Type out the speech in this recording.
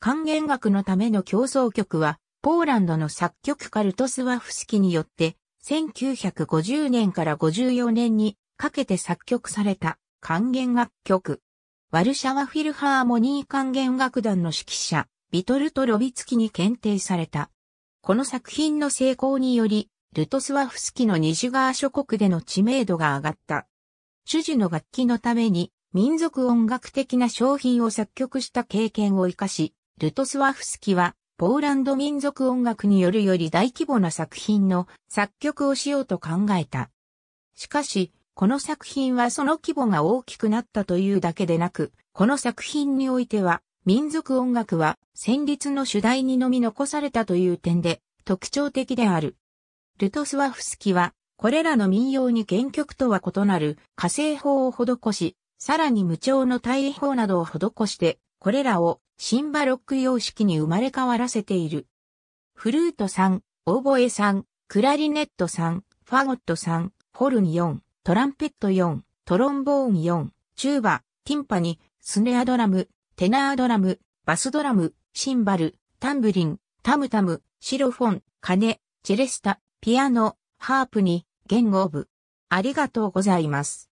還元楽のための競争曲は、ポーランドの作曲家ルトスワフスキによって、1950年から54年にかけて作曲された還元楽曲。ワルシャワフィルハーモニー還元楽団の指揮者、ビトルト・ロビツキに検定された。この作品の成功により、ルトスワフスキの西側諸国での知名度が上がった。主事の楽器のために民族音楽的な商品を作曲した経験を活かし、ルトスワフスキは、ポーランド民族音楽によるより大規模な作品の作曲をしようと考えた。しかし、この作品はその規模が大きくなったというだけでなく、この作品においては、民族音楽は旋律の主題にのみ残されたという点で特徴的である。ルトスワフスキは、これらの民謡に原曲とは異なる火星法を施し、さらに無調の対比法などを施してこれらをシンバロック様式に生まれ変わらせている。フルート3、オーボエ3、クラリネット3、ファゴット3、ホルン4、トランペット4、トロンボーン4、チューバ、ティンパニ、スネアドラム、テナードラム、バスドラム、シンバル、タンブリン、タムタム、シロフォン、カネ、チェレスタ、ピアノ、ハープに、言語部。ありがとうございます。